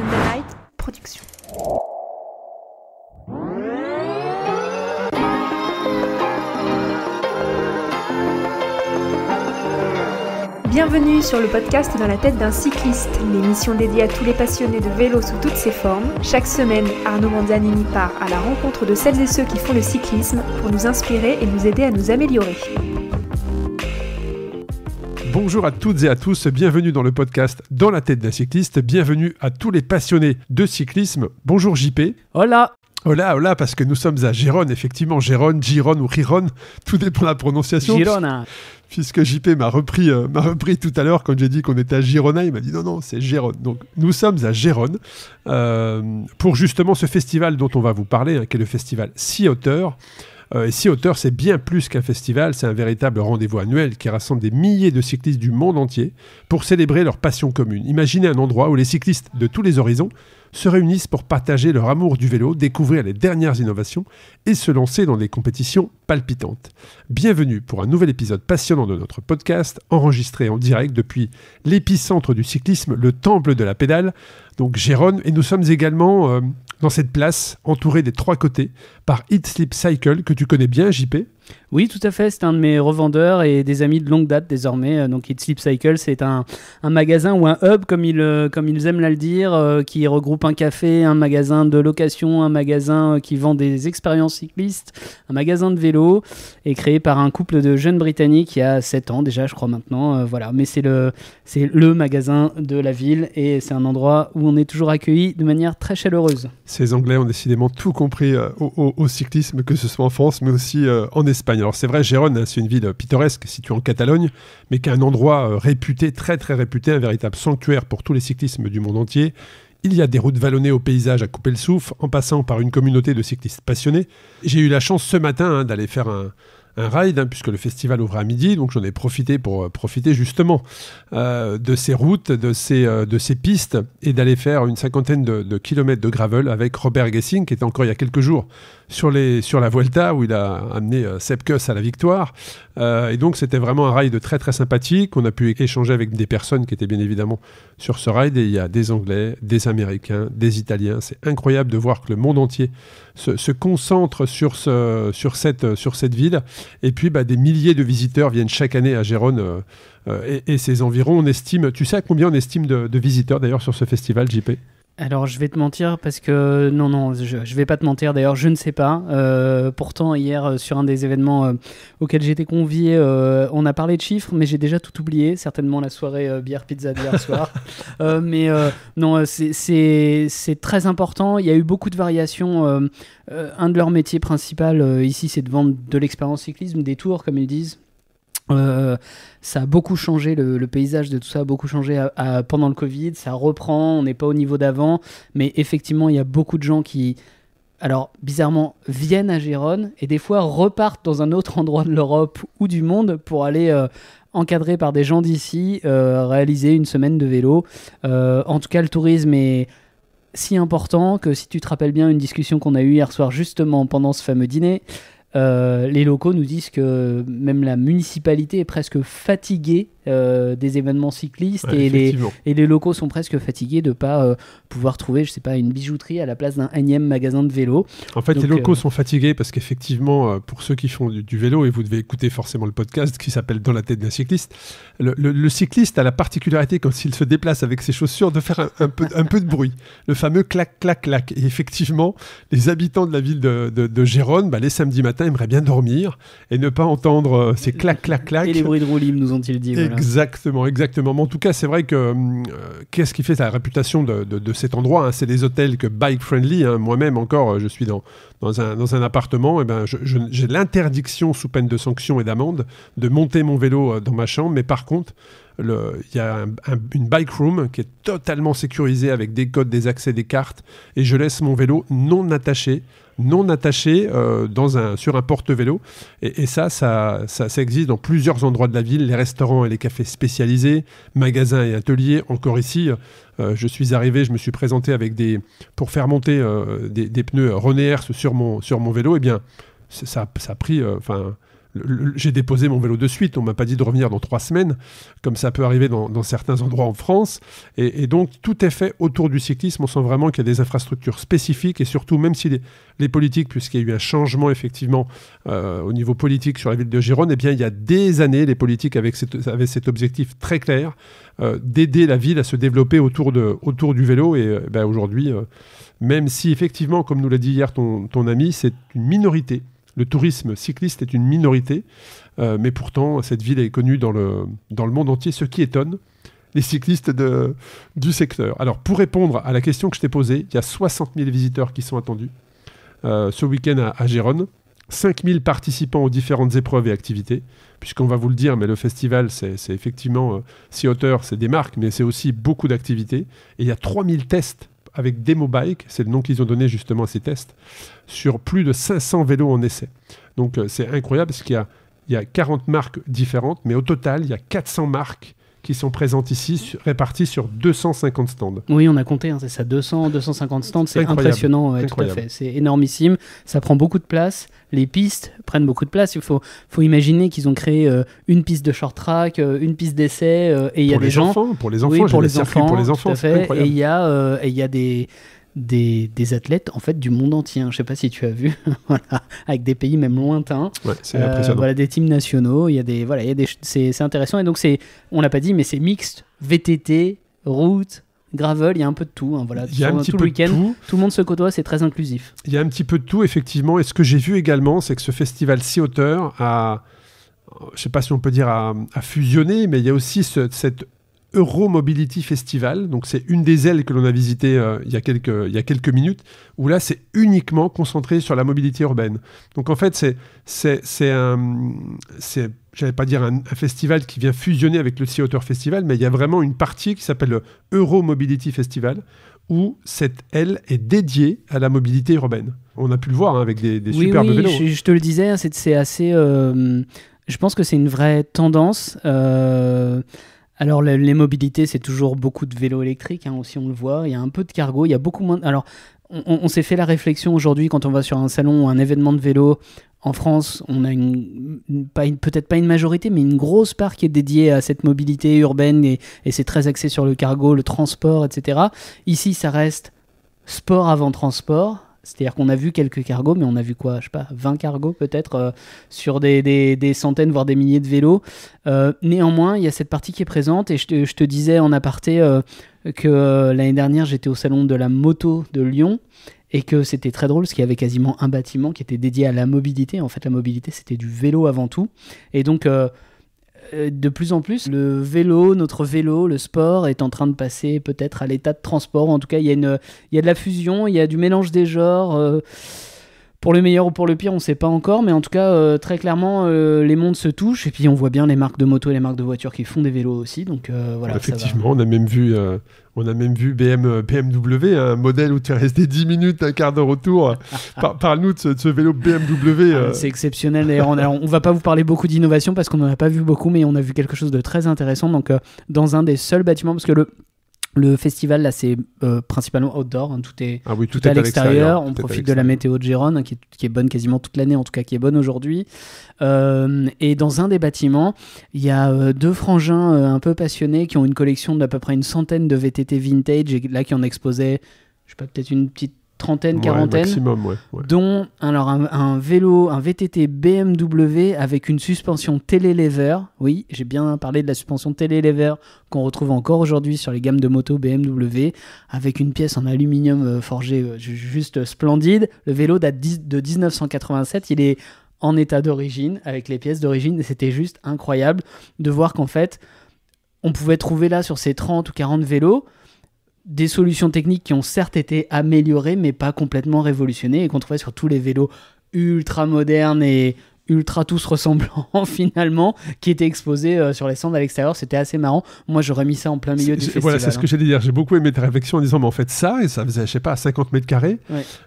Night Productions. Bienvenue sur le podcast Dans la tête d'un cycliste, l'émission dédiée à tous les passionnés de vélo sous toutes ses formes. Chaque semaine, Arnaud Manzanini part à la rencontre de celles et ceux qui font le cyclisme pour nous inspirer et nous aider à nous améliorer. Bonjour à toutes et à tous, bienvenue dans le podcast Dans la tête d'un cycliste, bienvenue à tous les passionnés de cyclisme. Bonjour JP. Hola Hola, hola, parce que nous sommes à Gérone, effectivement, Gérone, Giron ou Giron, tout dépend de la prononciation. Girona. Puisque JP m'a repris, euh, repris tout à l'heure quand j'ai dit qu'on était à Girona, il m'a dit non, non, c'est Gérone. Donc nous sommes à Gérone euh, pour justement ce festival dont on va vous parler, hein, qui est le festival Sea Hauteur. Si euh, si Auteur, c'est bien plus qu'un festival, c'est un véritable rendez-vous annuel qui rassemble des milliers de cyclistes du monde entier pour célébrer leur passion commune. Imaginez un endroit où les cyclistes de tous les horizons se réunissent pour partager leur amour du vélo, découvrir les dernières innovations et se lancer dans des compétitions palpitantes. Bienvenue pour un nouvel épisode passionnant de notre podcast, enregistré en direct depuis l'épicentre du cyclisme, le temple de la pédale, donc Gérone, et nous sommes également euh, dans cette place, entourée des trois côtés, par Eat Sleep Cycle, que tu connais bien, JP. Oui, tout à fait. C'est un de mes revendeurs et des amis de longue date désormais. Euh, donc, it Sleep Cycle, c'est un, magasin ou un hub, comme ils, euh, comme ils aiment là le dire, euh, qui regroupe un café, un magasin de location, un magasin qui vend des expériences cyclistes, un magasin de vélo, et créé par un couple de jeunes Britanniques il y a 7 ans déjà, je crois maintenant. voilà. Mais c'est le, le magasin de la ville et c'est un endroit où on est toujours accueilli de manière très chaleureuse. Ces Anglais ont décidément tout compris au, au cyclisme, que ce soit en France, mais aussi euh, en Espagne. Alors c'est vrai, Gérone, hein, c'est une ville pittoresque située en Catalogne, mais qui est un endroit euh, réputé, très très réputé, un véritable sanctuaire pour tous les cyclismes du monde entier. Il y a des routes vallonnées au paysage à couper le souffle, en passant par une communauté de cyclistes passionnés. J'ai eu la chance ce matin hein, d'aller faire un, un ride, hein, puisque le festival ouvre à midi, donc j'en ai profité pour euh, profiter justement de ces routes, de ces, de ces pistes, et d'aller faire une cinquantaine de, de, kilomètres de gravel avec Robert Gessing, qui était encore il y a quelques jours sur, les, sur la Vuelta où il a amené euh, à la victoire. Euh, et donc c'était vraiment un ride très très sympathique. On a pu échanger avec des personnes qui étaient bien évidemment sur ce ride et il y a des Anglais, des Américains, des Italiens. C'est incroyable de voir que le monde entier se, concentre sur, ce, sur, cette, sur cette ville. Et puis bah, des milliers de visiteurs viennent chaque année à Gérone. Euh, euh, et, ses environs, on estime, tu sais combien on estime de visiteurs d'ailleurs sur ce festival, JP alors je vais te mentir parce que non non je, je vais pas te mentir d'ailleurs je ne sais pas euh, pourtant hier euh, sur un des événements euh, auxquels j'étais convié on a parlé de chiffres mais j'ai déjà tout oublié certainement la soirée bière pizza d'hier soir mais non c'est très important il y a eu beaucoup de variations un de leurs métiers principaux ici c'est de vendre de l'expérience cyclisme des tours comme ils disent euh, ça a beaucoup changé, le, paysage de tout ça a beaucoup changé pendant le Covid, ça reprend, on n'est pas au niveau d'avant, mais effectivement, il y a beaucoup de gens qui, alors bizarrement, viennent à Gérone et des fois repartent dans un autre endroit de l'Europe ou du monde pour aller euh, encadré par des gens d'ici, euh, réaliser une semaine de vélo. Euh, en tout cas, le tourisme est si important que si tu te rappelles bien une discussion qu'on a eue hier soir justement pendant ce fameux dîner, euh, les locaux nous disent que même la municipalité est presque fatiguée euh, des événements cyclistes et, les, et les locaux sont presque fatigués de ne pas euh, pouvoir trouver, je sais pas, une bijouterie à la place d'un énième magasin de vélo. En fait, les locaux euh, sont fatigués parce qu'effectivement, pour ceux qui font du, vélo, et vous devez écouter forcément le podcast qui s'appelle Dans la tête d'un cycliste, le, cycliste a la particularité, quand il se déplace avec ses chaussures, de faire un, peu, un peu de bruit. Le fameux clac, clac, clac. Et effectivement, les habitants de la ville de, de, Gérone, bah, les samedis matins, aimeraient bien dormir et ne pas entendre ces clac, clac, clac. Et les bruits de roulis, nous ont-ils dit. Exactement, exactement. en tout cas, c'est vrai que euh, qu'est-ce qui fait la réputation de, cet endroit hein? C'est des hôtels que bike friendly. Hein, moi-même, encore, euh, je suis dans, dans, un, dans un appartement. Et eh ben, j'ai l'interdiction sous peine de sanctions et d'amende de monter mon vélo euh, dans ma chambre. Mais par contre, il y a une bike room qui est totalement sécurisée avec des codes, des accès, des cartes. Et je laisse mon vélo non attaché non attaché euh, dans un, sur un porte-vélo. Et, ça, ça, ça, ça, existe dans plusieurs endroits de la ville, les restaurants et les cafés spécialisés, magasins et ateliers. Encore ici, euh, je suis arrivé, je me suis présenté avec des pour faire monter euh, des, pneus René sur mon, sur mon vélo. Eh bien, ça, ça a pris, enfin j'ai déposé mon vélo de suite, on m'a pas dit de revenir dans trois semaines, comme ça peut arriver dans, certains endroits en France. Et, donc tout est fait autour du cyclisme, on sent vraiment qu'il y a des infrastructures spécifiques et surtout même si les, politiques, puisqu'il y a eu un changement effectivement euh, au niveau politique sur la ville de Gironde, eh bien il y a des années, les politiques avaient, cet objectif très clair euh, d'aider la ville à se développer autour, de, autour du vélo. Et euh, ben, aujourd'hui, même si effectivement, comme nous l'a dit hier ton ami, c'est une minorité le tourisme cycliste est une minorité, euh, mais pourtant cette ville est connue dans le, dans le monde entier, ce qui étonne les cyclistes du secteur. Alors pour répondre à la question que je t'ai posée, il y a 60 000 visiteurs qui sont attendus euh, ce week-end à, Gérone. 5 000 participants aux différentes épreuves et activités, puisqu'on va vous le dire, mais le festival, c'est effectivement, euh, si hauteur, c'est des marques, mais c'est aussi beaucoup d'activités. Et il y a 3000 tests avec Bike, c'est le nom qu'ils ont donné justement à ces tests, sur plus de 500 vélos en essai. Donc euh, c'est incroyable parce qu'il y a, il y a 40 marques différentes, mais au total, il y a 400 marques qui sont présentes ici, répartis réparties sur 250 stands. Oui, on a compté, hein, c'est ça, 200, 250 stands, c'est impressionnant, tout fait. C'est énormissime, ça prend beaucoup de place, les pistes prennent beaucoup de place. Il faut, faut imaginer qu'ils ont créé euh, une piste de short track, euh, une piste d'essai, et il y a des gens. pour les enfants, pour, les enfants pour les enfants, tout à Et il y, a, et y a des des, athlètes en fait du monde entier. Hein. Je ne sais pas si tu as vu, voilà, avec des pays même lointains. c'est euh, des teams nationaux. Il y a des voilà, il c'est intéressant et donc c'est on l'a pas dit mais c'est mixte VTT, route, gravel, il y a un peu de tout. Hein, voilà. tout, le week-end, tout. le monde se côtoie, c'est très inclusif. Il y a un petit peu de tout, effectivement. Et ce que j'ai vu également, c'est que ce festival si hauteur a, je sais pas si on peut dire à, fusionner, mais il y a aussi cette Euro Mobility Festival. Donc, c'est une des ailes que l'on a visitées euh, il, y a quelques, il quelques minutes, où là, c'est uniquement concentré sur la mobilité urbaine. Donc, en fait, c'est, c'est, c'est un. pas dire un, festival qui vient fusionner avec le Sea Otter Festival, mais il y a vraiment une partie qui s'appelle le Euro Mobility Festival, où cette aile est dédiée à la mobilité urbaine. On a pu le voir hein, avec des, des oui, superbes oui, vélos. Hein. Je, te le disais, hein, c'est, assez. Euh, je pense que c'est une vraie tendance. Euh, alors les, mobilités, c'est toujours beaucoup de vélos électriques, hein, aussi on le voit. Il y a un peu de cargo, il y a beaucoup moins. Alors on, s'est fait la réflexion aujourd'hui quand on va sur un salon ou un événement de vélo. En France, on a peut-être pas une majorité, mais une grosse part qui est dédiée à cette mobilité urbaine et c'est très axé sur le cargo, le transport, etc. Ici, ça reste sport avant transport, c'est-à-dire qu'on a vu quelques cargos, mais on a vu quoi Je sais pas, 20 cargos peut-être euh, sur des, centaines, voire des milliers de vélos. Euh, néanmoins, il y a cette partie qui est présente et je te, disais en aparté euh, que l'année dernière, j'étais au salon de la moto de Lyon et que c'était très drôle parce qu'il y avait quasiment un bâtiment qui était dédié à la mobilité. En fait, la mobilité, c'était du vélo avant tout. Et donc, euh, de plus en plus, le vélo, notre vélo, le sport est en train de passer peut-être à l'état de transport. En tout cas, il y, a une, il y a de la fusion, il y a du mélange des genres. Euh, pour le meilleur ou pour le pire, on ne sait pas encore, mais en tout cas, euh, très clairement, euh, les mondes se touchent. Et puis, on voit bien les marques de moto et les marques de voitures qui font des vélos aussi. Donc, euh, voilà. Effectivement, on a même vu, on a même vu BMW, un modèle où tu es resté 10 minutes, un quart d'heure retour Parle-nous de, ce vélo BMW. Ah, c'est exceptionnel. D'ailleurs, on ne va pas vous parler beaucoup d'innovation parce qu'on n'en a pas vu beaucoup, mais on a vu quelque chose de très intéressant. Donc, dans un des seuls bâtiments, parce que le le festival, là, c'est euh, principalement outdoor. Hein, tout est, ah oui, tout, à l'extérieur. On profite de la météo de Gérone, hein, qui est, bonne quasiment toute l'année, en tout cas qui est bonne aujourd'hui. Euh, et dans un des bâtiments, il y a euh, deux frangins un peu passionnés qui ont une collection d'à peu près une centaine de VTT vintage et là qui en exposaient, je sais pas, peut-être une petite trentaine, quarantaine, maximum, dont alors un, vélo, un VTT BMW avec une suspension télélever. Oui, j'ai bien parlé de la suspension télélever qu'on retrouve encore aujourd'hui sur les gammes de motos BMW, avec une pièce en aluminium euh, forgé euh, juste splendide. Le vélo date de 1987, il est en état d'origine, avec les pièces d'origine, et c'était juste incroyable de voir qu'en fait, on pouvait trouver là sur ces 30 ou 40 vélos des solutions techniques qui ont certes été améliorées, mais pas complètement révolutionnées, et qu'on trouvait sur tous les vélos ultra modernes et ultra tous ressemblants finalement qui étaient exposés euh, sur les stands à l'extérieur c'était assez marrant moi j'aurais mis ça en plein milieu du festival voilà c'est ce que hein. j'allais dire j'ai beaucoup aimé ta réflexion en disant mais en fait ça et ça faisait je sais pas 50 mètres carrés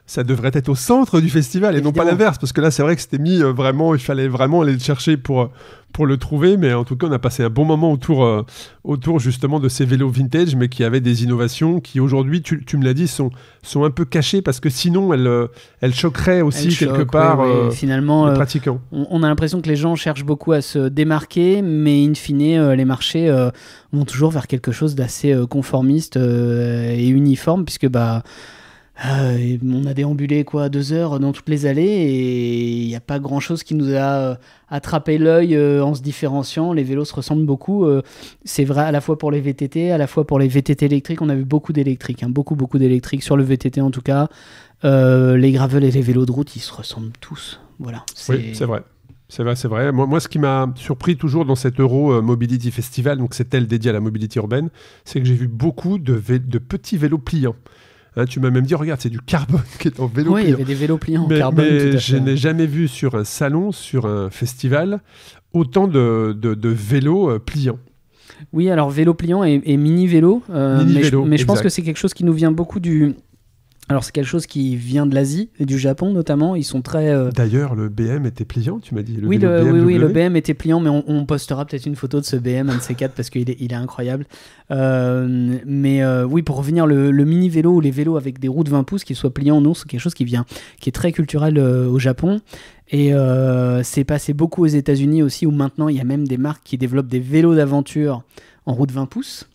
ça devrait être au centre du festival et non pas l'inverse parce que là c'est vrai que c'était mis euh, vraiment il fallait vraiment aller le chercher pour euh, pour le trouver, mais en tout cas, on a passé un bon moment autour, euh, autour justement de ces vélos vintage, mais qui avaient des innovations qui aujourd'hui, tu, me l'as dit, sont, sont un peu cachées parce que sinon, elles, euh, elles choqueraient aussi quelque part euh, Finalement, les pratiquants. On, on, a l'impression que les gens cherchent beaucoup à se démarquer, mais in fine, les marchés vont toujours vers quelque chose d'assez conformiste et uniforme, puisque bah ah, on a déambulé quoi deux heures dans toutes les allées et il n'y a pas grand chose qui nous a euh, attrapé l'œil euh, en se différenciant. Les vélos se ressemblent beaucoup. Euh, c'est vrai à la fois pour les VTT, à la fois pour les VTT électriques. On a vu beaucoup d'électriques, hein, beaucoup beaucoup d'électriques sur le VTT en tout cas. les gravels et les vélos de route, ils se ressemblent tous. Voilà. Oui, c'est vrai. C'est vrai, c'est vrai. Moi, moi, ce qui m'a surpris toujours dans cet Euro Mobility Festival, donc c'est elle dédiée à la mobilité urbaine, c'est que j'ai vu beaucoup de petits vélos pliants. Hein, tu m'as même dit, regarde, c'est du carbone qui est en vélo oui, il y avait des vélos pliants en carbone. Mais je n'ai jamais vu sur un salon, sur un festival, autant de, vélos euh, pliants. Oui, alors vélo pliant et, euh, mini vélo. mais je pense que c'est quelque chose qui nous vient beaucoup du, alors c'est quelque chose qui vient de l'Asie et du Japon notamment. Ils sont très. Euh, D'ailleurs, le BM était pliant, tu m'as dit. oui, le, BM oui, le BM était pliant, mais on, postera peut-être une photo de ce BM, un c parce qu'il est, incroyable. Euh, mais euh, oui, pour revenir, le, mini vélo ou les vélos avec des roues de 20 pouces, qui soient pliants en non, c'est quelque chose qui vient, qui est très culturel au Japon. Et c'est passé beaucoup aux États-Unis aussi, où maintenant il y a même des marques qui développent des vélos d'aventure en roues de 20 pouces.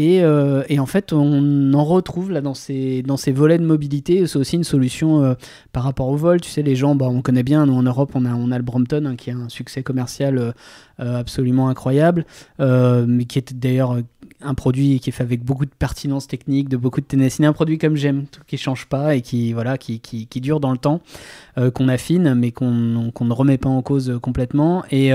Euh, et, en fait, on en retrouve là dans ces, dans ces volets de mobilité. C'est aussi une solution euh, par rapport au vol. Tu sais, les gens, bah, on connaît bien, nous en Europe, on a, on a le Brompton hein, qui a un succès commercial euh, absolument incroyable, mais qui est d'ailleurs un produit qui est fait avec beaucoup de pertinence technique, de beaucoup de ténacité. Un produit comme j'aime, qui ne change pas et qui, voilà, qui, qui, dure dans le temps, qu'on affine, mais qu'on ne remet pas en cause complètement. Et.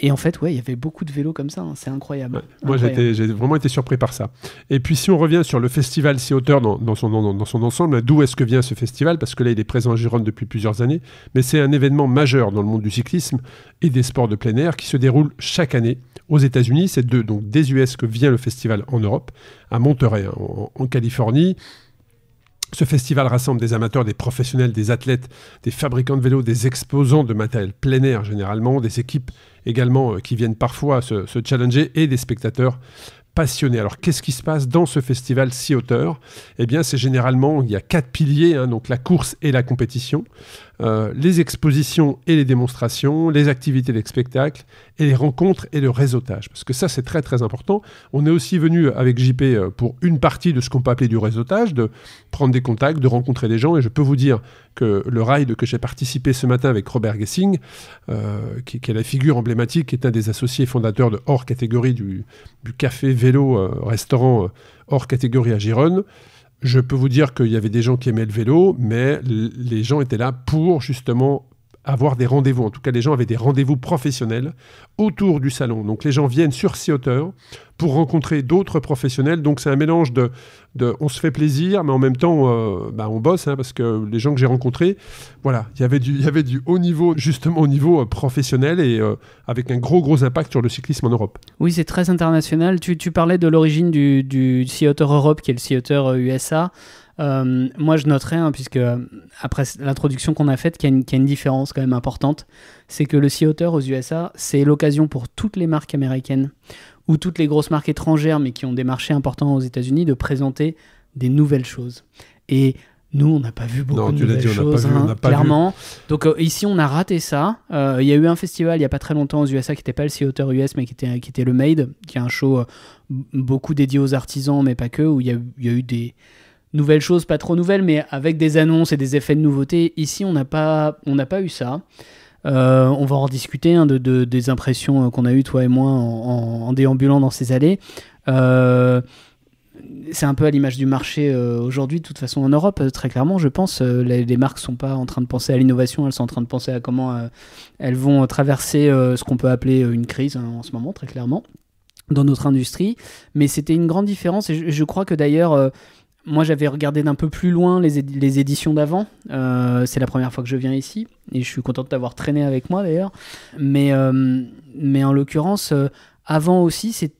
Et en fait, ouais, il y avait beaucoup de vélos comme ça, hein, c'est incroyable. Moi, j'ai vraiment été surpris par ça. Et puis, si on revient sur le festival Sea Hauteur dans, son, dans son ensemble, d'où est-ce que vient ce festival Parce que là, il est présent en Gironde depuis plusieurs années, mais c'est un événement majeur dans le monde du cyclisme et des sports de plein air qui se déroule chaque année aux États-Unis. C'est de, donc des US que vient le festival en Europe, à Monterey, hein, en Californie. Ce festival rassemble des amateurs, des professionnels, des athlètes, des fabricants de vélos, des exposants de matériel plein air généralement, des équipes également euh, qui viennent parfois se, challenger et des spectateurs passionnés. Alors qu'est-ce qui se passe dans ce festival si hauteur Eh bien c'est généralement, il y a quatre piliers, hein, donc la course et la compétition. Euh, les expositions et les démonstrations, les activités les spectacles et les rencontres et le réseautage. Parce que ça, c'est très très important. On est aussi venu avec JP euh, pour une partie de ce qu'on peut appeler du réseautage, de prendre des contacts, de rencontrer des gens. Et je peux vous dire que le ride que j'ai participé ce matin avec Robert Gessing, euh, qui, est la figure emblématique, qui est un des associés fondateurs de hors catégorie du, café vélo restaurant hors catégorie à Gironne, je peux vous dire qu'il y avait des gens qui aimaient le vélo, mais les gens étaient là pour justement avoir des rendez-vous. En tout cas, les gens avaient des rendez-vous professionnels autour du salon. Donc les gens viennent sur ces pour rencontrer d'autres professionnels. Donc c'est un mélange de, de, on se fait plaisir, mais en même temps, euh, bah, on bosse, hein, parce que les gens que j'ai rencontrés, voilà, il y avait du, y avait du haut niveau, justement au niveau euh, professionnel et euh, avec un gros, gros impact sur le cyclisme en Europe. Oui, c'est très international. Tu, parlais de l'origine du, du Europe, qui est le Sea USA. Euh, moi, je noterai, hein, puisque euh, après l'introduction qu'on a faite, qu'il y, a une différence quand même importante, c'est que le Sea Otter aux USA, c'est l'occasion pour toutes les marques américaines ou toutes les grosses marques étrangères, mais qui ont des marchés importants aux États-Unis, de présenter des nouvelles choses. Et nous, on n'a pas vu beaucoup de nouvelles choses, hein, clairement. Donc euh, ici, on a raté ça. Il y a eu un festival il n'y a pas très longtemps aux USA qui n'était pas le Sea Otter US, mais qui était, qui était le Made, qui est un show beaucoup dédié aux artisans, mais pas que, où il y, y a eu des nouvelles choses, pas trop nouvelles, mais avec des annonces et des effets de nouveauté. Ici, on n'a pas, on pas eu ça. Euh, on va en discuter hein, de, des impressions euh, qu'on a eues, toi et moi, en, déambulant dans ces allées. Euh, c'est un peu à l'image du marché aujourd'hui, de toute façon en Europe, très clairement, je pense. Les, les, marques sont pas en train de penser à l'innovation, elles sont en train de penser à comment elles vont traverser ce qu'on peut appeler une crise hein, en ce moment, très clairement, dans notre industrie. Mais c'était une grande différence et je crois que d'ailleurs moi, j'avais regardé d'un peu plus loin les, les éditions d'avant. Euh, c'est la première fois que je viens ici et je suis contente d'avoir traîné avec moi d'ailleurs. Mais, euh, mais en l'occurrence, euh, avant aussi, c'est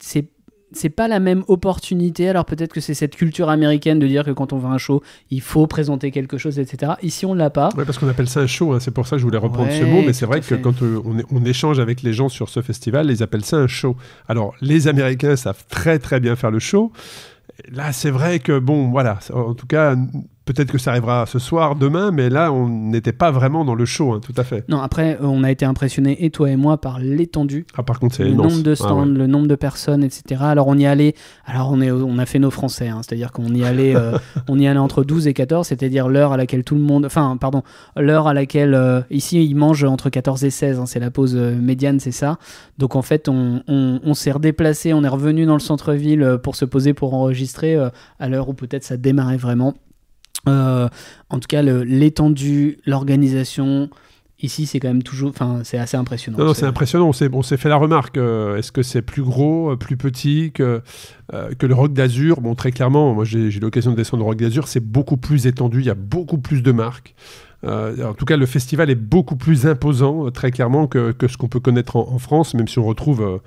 c'est pas la même opportunité. Alors peut-être que c'est cette culture américaine de dire que quand on va un show, il faut présenter quelque chose, etc. Ici, on l'a pas. Oui, parce qu'on appelle ça un show. Hein. C'est pour ça que je voulais reprendre ce mot. Mais c'est vrai que quand on, on, échange avec les gens sur ce festival, ils appellent ça un show. Alors les Américains savent très très bien faire le show. Là, c'est vrai que, bon, voilà, en tout cas, Peut-être que ça arrivera ce soir, demain, mais là, on n'était pas vraiment dans le show, hein, tout à fait. Non, après, euh, on a été impressionné, et toi et moi, par l'étendue. Ah, par contre, Le nombre de ah, stands, le nombre de personnes, etc. Alors, on y allait, alors on, est, on a fait nos français, hein, c'est-à-dire qu'on y, allait, euh, on y allait entre 12 et 14, c'est-à-dire l'heure à laquelle tout le monde. Enfin, pardon, l'heure à laquelle. Euh, ici, ils mangent entre 14 et 16, hein, c'est la pause médiane, c'est ça. Donc, en fait, on, s'est redéplacé, on est revenu dans le centre-ville pour se poser, pour enregistrer, à l'heure où peut-être ça démarrait vraiment. Euh, en tout cas, l'étendue, l'organisation, Ici, c'est quand même toujours, enfin, c'est assez impressionnant. Non, c'est impressionnant. On s'est fait la remarque. Euh, est-ce que c'est plus gros, euh, plus petit que, le Rock d'Azur Bon, très clairement, moi j'ai eu l'occasion de descendre au Rock d'Azur. C'est beaucoup plus étendu. Il y a beaucoup plus de marques. en tout cas, le festival est beaucoup plus imposant, très clairement, que, ce qu'on peut connaître en, France, même si on retrouve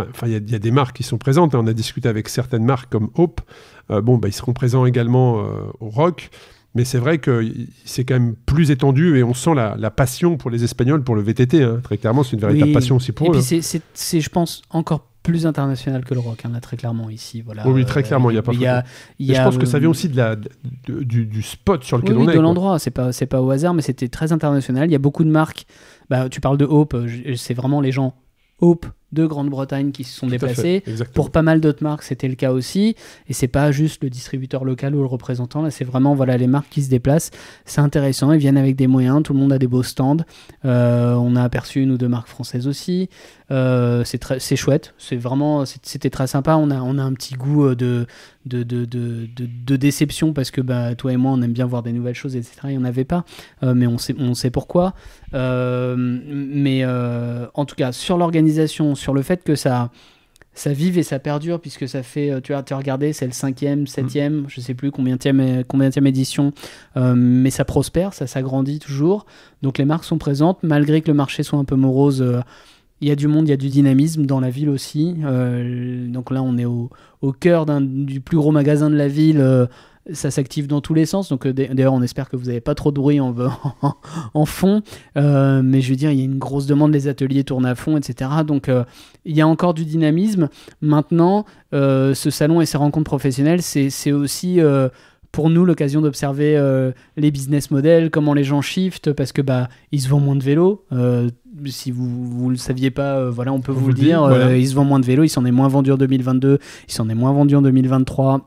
enfin, il y, a des marques qui sont présentes. Hein. On a discuté avec certaines marques comme Hope. Euh, bon, bah, ils seront présents également euh, au Rock. Mais c'est vrai que c'est quand même plus étendu et on sent la, passion pour les Espagnols, pour le VTT. Hein. Très clairement, c'est une véritable passion aussi pour eux. Et puis hein. c'est, je pense, encore plus international que le rock, hein, là, très clairement ici. Voilà. Oui, très clairement, il a pas. Euh, je pense que ça vient aussi de la, du, spot sur lequel oui, oui, De l'endroit, c'est pas, c'est pas au hasard, mais c'était très international. Il y a beaucoup de marques. Bah, tu parles de Hope, c'est vraiment les gens Hope de Grande-Bretagne qui se sont déplacées déplacés. Pour pas mal d'autres marques, c'était le cas aussi. Et c'est pas juste le distributeur local ou le représentant. Là, c'est vraiment voilà les marques qui se déplacent. C'est intéressant. Ils viennent avec des moyens. Tout le monde a des beaux stands. Euh, on a aperçu une ou deux marques françaises aussi. Euh, c'est chouette, c'est vraiment c'était très sympa. On a, on a un petit goût euh, de, de, déception parce que bah, toi et moi on aime bien voir des nouvelles choses, etc. Il n'y en avait pas, euh, mais on sait, on sait pourquoi. mais en tout cas, sur l'organisation, sur le fait que ça, ça vive et ça perdure puisque ça fait, tu as, tu regardé, c'est le cinquième, mm. septième, mmh. je sais plus combien tième, édition, mais ça prospère, ça s'agrandit toujours. Donc les marques sont présentes malgré que le marché soit un peu morose. Il y a du monde, il y a du dynamisme dans la ville aussi. Euh, donc là, on est au, cœur du plus gros magasin de la ville. Euh, ça s'active dans tous les sens. Donc euh, d'ailleurs, on espère que vous n'avez pas trop de bruit en, fond. mais je veux dire, il y a une grosse demande, les ateliers tournent à fond, etc. Donc il y a encore du dynamisme. Maintenant, ce salon et ces rencontres professionnelles, c'est aussi pour nous l'occasion d'observer euh, les business models, comment les gens shiftent, parce que bah ils se vendent moins de vélos. Euh, si vous ne le saviez pas, euh, voilà, on peut vous, le dire. ils se vendent moins de vélos, ils s'en est moins vendu en 2022, ils s'en est moins vendu en 2023.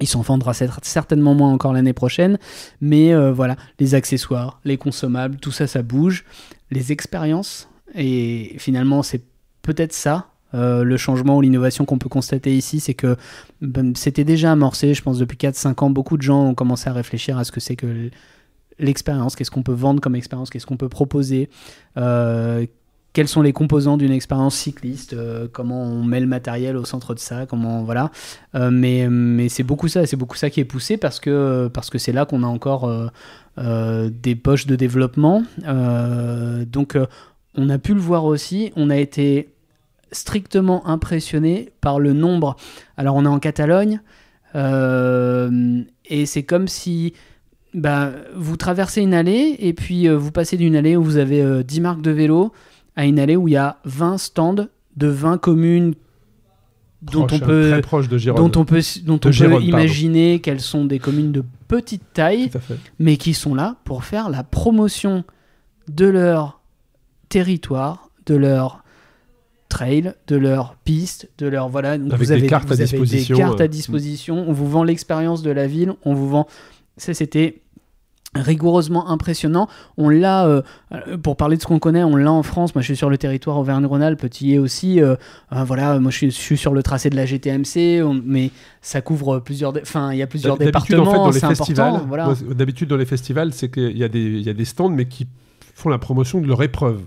ils s'en vendront certainement moins encore l'année prochaine, mais voilà, les accessoires, les consommables, tout ça, ça bouge. Les expériences, et finalement, c'est peut-être ça euh, le changement ou l'innovation qu'on peut constater ici, c'est que ben, c'était déjà amorcé, je pense, depuis 4-5 ans. Beaucoup de gens ont commencé à réfléchir à ce que c'est que l'expérience, qu'est-ce qu'on peut vendre comme expérience, qu'est-ce qu'on peut proposer, euh, quels sont les composants d'une expérience cycliste, euh, comment on met le matériel au centre de ça, comment voilà. mais, mais c'est beaucoup ça, c'est beaucoup ça qui est poussé parce que parce que c'est là qu'on a encore des poches de développement. donc on a pu le voir aussi, on a été strictement impressionné par le nombre. Alors on est en Catalogne, euh, et c'est comme si bah, vous traversez une allée, et puis euh, vous passez d'une allée où vous avez 10 euh, marques de vélo à une allée où il y a 20 stands de 20 communes dont on peut dont on peut imaginer qu'elles sont des communes de petite taille mais qui sont là pour faire la promotion de leur territoire, de leur trail, de leur piste, de leur voilà. vous avez, des cartes, euh, à, hmm. disposition, On vous vend l'expérience de la ville. On vous vend. Ça, c'était rigoureusement impressionnant. On l'a, euh, euh, pour parler de ce qu'on connaît, on l'a en France. Moi, je suis sur le territoire Auvergne-Rhône-Alpes, petit aussi. voilà, moi, je suis, sur le tracé de la GTMC, mais ça couvre plusieurs. Enfin, il y a plusieurs départements. En fait, D'habitude, dans les festivals, c'est qu'il y, y, a des stands, mais qui font la promotion de leur épreuve.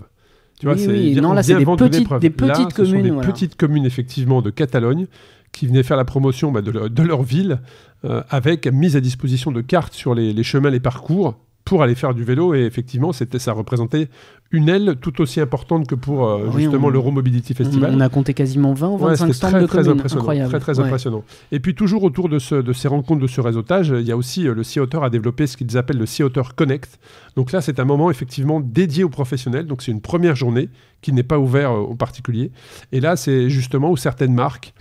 Tu vois, c'est des, petites, des communes. Des petites communes, effectivement, de Catalogne qui venaient faire la promotion bah, de, leur, ville euh, avec mise à disposition de cartes sur les, les chemins, les parcours pour aller faire du vélo. Et effectivement, ça représentait une aile tout aussi importante que pour euh, ah justement l'Euro Mobility Festival. On a compté quasiment 20 25 très, très impressionnant, Très, impressionnant. Et puis toujours autour de, ce, de, ces rencontres, de ce réseautage, il y a aussi euh, le Sea Auteur a développé ce qu'ils appellent le Sea Auteur Connect. Donc là, c'est un moment effectivement dédié aux professionnels. Donc c'est une première journée qui n'est pas ouverte euh, aux particuliers. Et là, c'est justement où certaines marques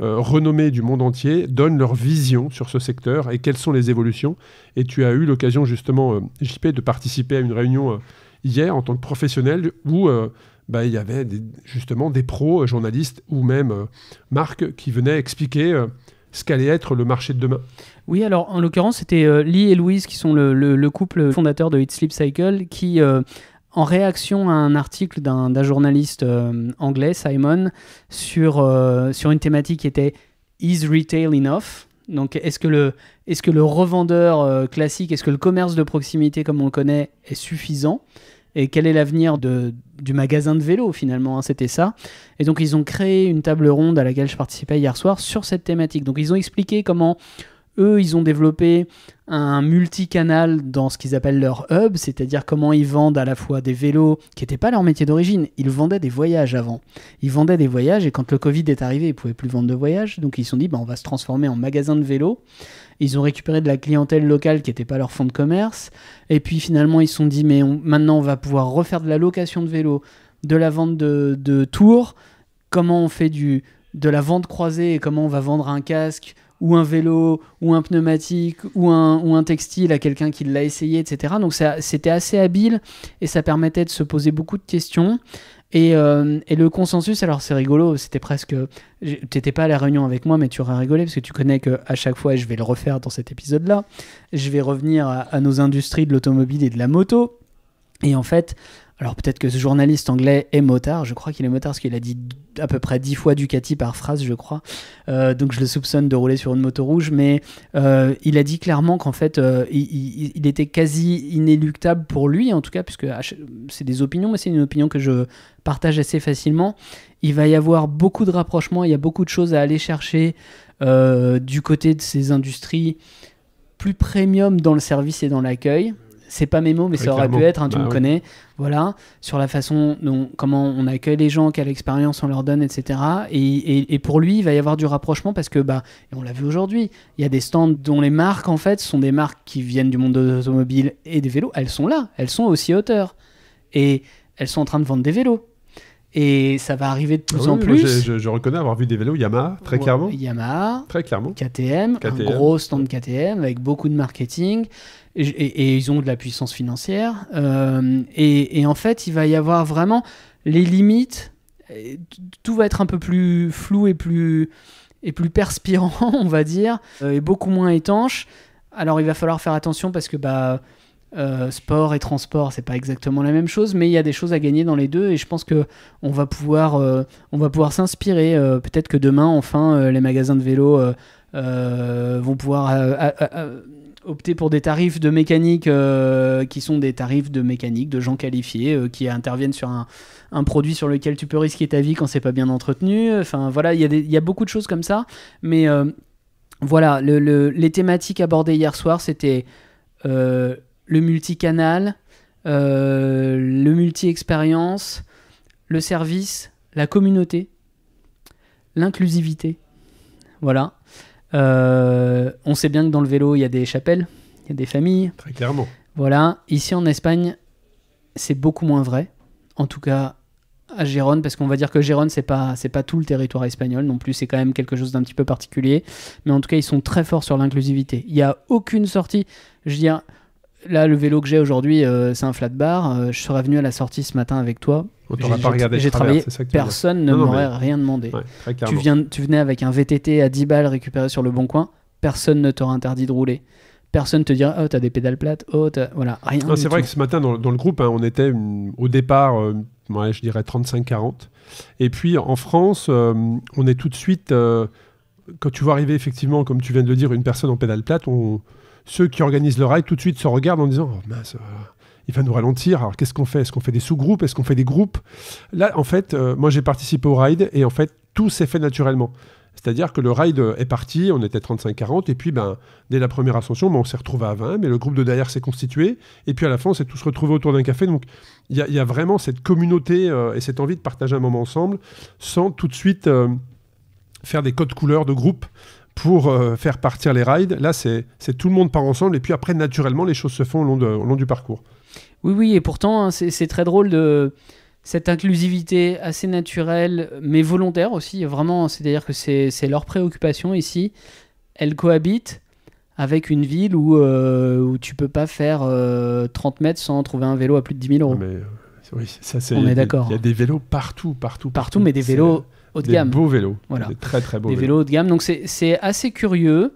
renommées du monde entier donnent leur vision sur ce secteur et quelles sont les évolutions. Et tu as eu l'occasion justement, JP, de participer à une réunion hier, en tant que professionnel où euh, bah, il y avait justement des pros, euh, journalistes ou même euh, Marc, qui venaient expliquer ce qu'allait être le marché de demain. Oui, alors en l'occurrence, c'était Lee et Louise qui sont le, couple fondateur de It Sleep Cycle qui en réaction à un article d'un journaliste anglais, Simon, sur, sur une thématique qui était Is Retail Enough donc est-ce que, le, est que le revendeur euh, classique, est-ce que le commerce de proximité comme on le connaît est suffisant et quel est l'avenir du magasin de vélo finalement, hein, c'était ça. Et donc ils ont créé une table ronde à laquelle je participais hier soir sur cette thématique. Donc ils ont expliqué comment eux, ils ont développé un multicanal dans ce qu'ils appellent leur hub, c'est-à-dire comment ils vendent à la fois des vélos, qui n'étaient pas leur métier d'origine, ils vendaient des voyages avant. Ils vendaient des voyages et quand le Covid est arrivé, ils ne pouvaient plus vendre de voyages, donc ils se sont dit, bah, on va se transformer en magasin de vélos. Ils ont récupéré de la clientèle locale qui n'était pas leur fonds de commerce, et puis finalement ils se sont dit, mais maintenant on va pouvoir refaire de la location de vélos, de la vente de, de tours, comment on fait du, de la vente croisée et comment on va vendre un casque ou un vélo, ou un pneumatique, ou un, ou un textile à quelqu'un qui l'a essayé, etc. Donc c'était assez habile et ça permettait de se poser beaucoup de questions. Et, euh, et le consensus, alors c'est rigolo, c'était presque. T'étais pas à la réunion avec moi, mais tu aurais rigolé parce que tu connais que à chaque fois, et je vais le refaire dans cet épisode-là, je vais revenir à nos industries de l'automobile et de la moto. Et en fait, alors peut-être que ce journaliste anglais est motard, je crois qu'il est motard parce qu'il a dit à peu près dix fois Ducati par phrase, je crois. Euh, donc je le soupçonne de rouler sur une moto rouge, mais euh, il a dit clairement qu'en fait, euh, il, il, était quasi inéluctable pour lui, en tout cas, puisque ah, c'est des opinions, mais c'est une opinion que je partage assez facilement. Il va y avoir beaucoup de rapprochements, il y a beaucoup de choses à aller chercher du côté de ces industries plus premium dans le service et dans l'accueil c'est pas mes mots, mais ça aurait pu être, hein, tu bah me connais, voilà, sur la façon dont, comment on accueille les gens, quelle expérience on leur donne, etc. Et, pour lui, il va y avoir du rapprochement parce que, bah, on l'a vu aujourd'hui, il y a des stands dont les marques, en fait, sont des marques qui viennent du monde de l'automobile et des vélos, elles sont là, elles sont aussi auteurs. Et elles sont en train de vendre des vélos. Et ça va arriver de plus ah en plus. Je, reconnais avoir vu des vélos Yamaha, très clairement. Yamaha, très clairement. KTM, KTM, un gros stand KTM avec beaucoup de marketing et, ils ont de la puissance financière. Euh, et, en fait, il va y avoir vraiment les limites. Tout va être un peu plus flou et plus, et plus perspirant, on va dire, euh, et beaucoup moins étanche. Alors, il va falloir faire attention parce que bah, euh, sport et transport, c'est pas exactement la même chose, mais il y a des choses à gagner dans les deux, et je pense que on va pouvoir, on va pouvoir s'inspirer. Peut-être que demain, enfin, les magasins de vélo vont pouvoir opter pour des tarifs de mécanique euh, qui sont des tarifs de mécanique de gens qualifiés euh, qui interviennent sur un, produit sur lequel tu peux risquer ta vie quand c'est pas bien entretenu. Enfin voilà, il y, y, a beaucoup de choses comme ça. Mais euh, voilà, les thématiques abordées hier soir, c'était le multicanal, le multi-expérience, le service, la communauté, l'inclusivité. Voilà. Euh, on sait bien que dans le vélo, il y a des chapelles, il y a des familles. Très clairement. Voilà. Ici en Espagne, c'est beaucoup moins vrai. En tout cas, à Gérone, parce qu'on va dire que Gérone, c'est pas, c'est pas tout le territoire espagnol non plus, c'est quand même quelque chose d'un petit peu particulier. Mais en tout cas, ils sont très forts sur l'inclusivité. Il n'y a aucune sortie. Je veux dire, là, le vélo que j'ai aujourd'hui, euh, c'est un flat bar. Euh, je serais venu à la sortie ce matin avec toi. pas J'ai travaillé, personne ne m'aurait rien demandé. tu, viens, tu venais avec un VTT à 10 balles récupéré sur le bon coin, personne ne t'aurait interdit de rouler personne te dira oh t'as des pédales plates oh t'as voilà rien c'est vrai que ce matin dans, le groupe hein, on était au départ euh, je dirais 35-40 et puis en France on est tout de suite quand tu vois arriver effectivement comme tu viens de le dire une personne en pédale plate on ceux qui organisent le ride tout de suite se regardent en disant oh, mince, euh, il va nous ralentir. Alors qu'est-ce qu'on fait Est-ce qu'on fait des sous-groupes Est-ce qu'on fait des groupes Là, en fait, euh, moi j'ai participé au ride et en fait, tout s'est fait naturellement. C'est-à-dire que le ride est parti, on était 35-40, et puis ben, dès la première ascension, ben, on s'est retrouvé à 20, mais le groupe de derrière s'est constitué, et puis à la fin, on s'est tous retrouvés autour d'un café. Donc il y, a vraiment cette communauté euh, et cette envie de partager un moment ensemble, sans tout de suite faire des codes couleurs de groupe pour euh, faire partir les rides. Là, c'est tout le monde part ensemble et puis après, naturellement, les choses se font au long, du parcours. Oui, oui, et pourtant, hein, c'est très drôle de cette inclusivité assez naturelle, mais volontaire aussi. Vraiment, c'est-à-dire que c'est leur préoccupation ici. Elles cohabitent avec une ville où, euh, où tu peux pas faire 30 euh, mètres sans trouver un vélo à plus de 10 000 euros. Ah, oui, ça, On est d'accord. Il y a hein. des vélos partout, partout. Partout, mais des vélos de gamme. Des beaux vélos. Voilà. très très beau. Des vélos, de gamme. Donc c'est assez curieux.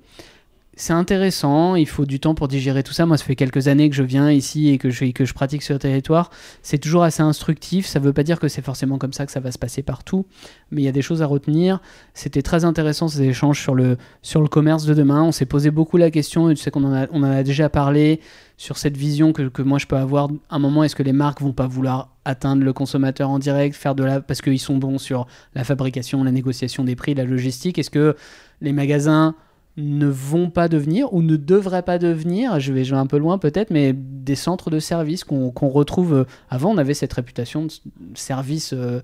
C'est intéressant, il faut du temps pour digérer tout ça. Moi, ça fait quelques années que je viens ici et que je, que je pratique le territoire. C'est toujours assez instructif. Ça ne veut pas dire que c'est forcément comme ça que ça va se passer partout, mais il y a des choses à retenir. C'était très intéressant ces échanges sur le, sur le commerce de demain. On s'est posé beaucoup la question, et tu sais qu'on en, a déjà parlé, sur cette vision que, que moi je peux avoir. À un moment, est-ce que les marques vont pas vouloir atteindre le consommateur en direct, faire de la parce qu'ils sont bons sur la fabrication, la négociation des prix, la logistique. Est-ce que les magasins ne vont pas devenir ou ne devraient pas devenir, je vais, un peu loin peut-être, mais des centres de services qu'on retrouve. Euh, avant, on avait cette réputation de service. Euh,